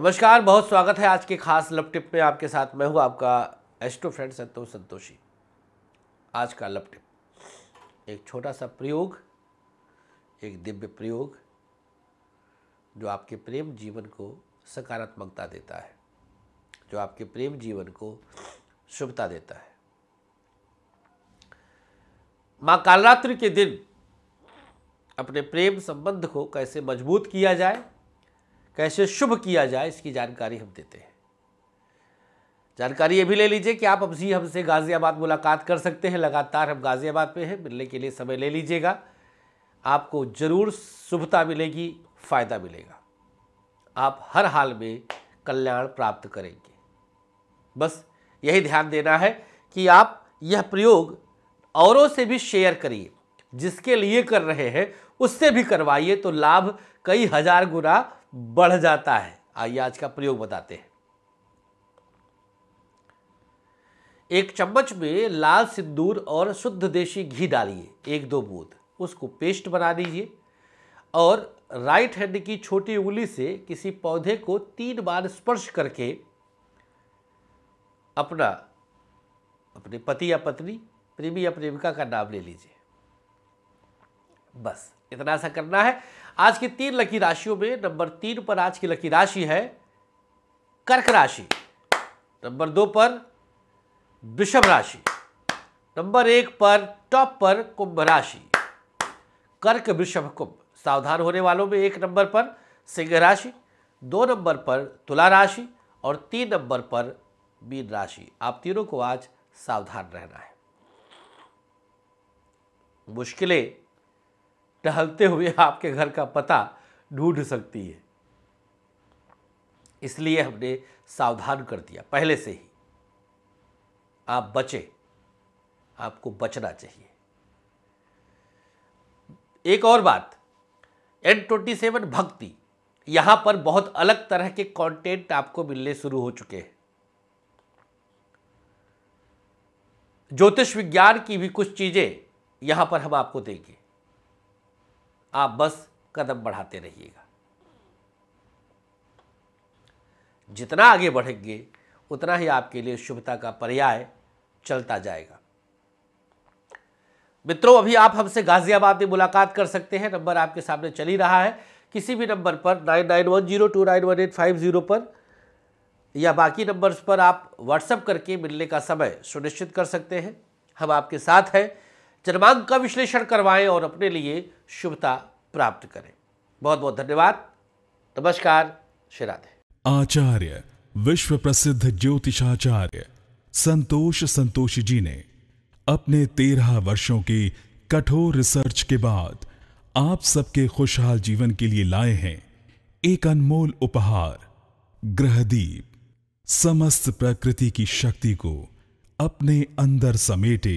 नमस्कार बहुत स्वागत है आज के खास लव टिप में आपके साथ मैं हूं आपका एस्ट्रो फ्रेंड संतोष संतोषी आज का लव टिप एक छोटा सा प्रयोग एक दिव्य प्रयोग जो आपके प्रेम जीवन को सकारात्मकता देता है जो आपके प्रेम जीवन को शुभता देता है माँ कालरात्रि के दिन अपने प्रेम संबंध को कैसे मजबूत किया जाए कैसे शुभ किया जाए इसकी जानकारी हम देते हैं जानकारी ये भी ले लीजिए कि आप अब जी हमसे गाज़ियाबाद मुलाकात कर सकते हैं लगातार हम गाज़ियाबाद पे हैं मिलने के लिए समय ले लीजिएगा आपको ज़रूर शुभता मिलेगी फ़ायदा मिलेगा आप हर हाल में कल्याण प्राप्त करेंगे बस यही ध्यान देना है कि आप यह प्रयोग औरों से भी शेयर करिए जिसके लिए कर रहे हैं उससे भी करवाइए तो लाभ कई हज़ार गुना बढ़ जाता है आइए आज का प्रयोग बताते हैं एक चम्मच में लाल सिंदूर और शुद्ध देशी घी डालिए एक दो बूंद उसको पेस्ट बना दीजिए और राइट हैंड की छोटी उंगली से किसी पौधे को तीन बार स्पर्श करके अपना अपने पति या पत्नी प्रेमी या प्रेमिका का नाम ले लीजिए बस इतना सा करना है आज की तीन लकी राशियों में नंबर तीन पर आज की लकी राशि है कर्क राशि नंबर दो पर वृषभ राशि नंबर एक पर टॉप पर कुंभ राशि कर्क वृषभ कुंभ सावधान होने वालों में एक नंबर पर सिंह राशि दो नंबर पर तुला राशि और तीन नंबर पर मीन राशि आप तीनों को आज सावधान रहना है मुश्किलें टहलते हुए आपके घर का पता ढूंढ सकती है इसलिए हमने सावधान कर दिया पहले से ही आप बचे आपको बचना चाहिए एक और बात एन ट्वेंटी सेवन भक्ति यहां पर बहुत अलग तरह के कंटेंट आपको मिलने शुरू हो चुके हैं ज्योतिष विज्ञान की भी कुछ चीज़ें यहां पर हम आपको देंगे आप बस कदम बढ़ाते रहिएगा जितना आगे बढ़ेंगे उतना ही आपके लिए शुभता का पर्याय चलता जाएगा मित्रों अभी आप हमसे गाजियाबाद में मुलाकात कर सकते हैं नंबर आपके सामने चल ही रहा है किसी भी नंबर पर nine nine one zero two nine one eight five zero पर या बाकी नंबर्स पर आप व्हाट्सएप करके मिलने का समय सुनिश्चित कर सकते हैं हम आपके साथ हैं जन्मांक का विश्लेषण करवाएं और अपने लिए शुभता प्राप्त करें बहुत बहुत धन्यवाद नमस्कार श्रीराधे आचार्य विश्व प्रसिद्ध ज्योतिषाचार्य संतोष संतोषी जी ने अपने तेरह वर्षों की कठोर रिसर्च के बाद आप सबके खुशहाल जीवन के लिए लाए हैं एक अनमोल उपहार ग्रहदीप समस्त प्रकृति की शक्ति को अपने अंदर समेटे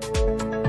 Música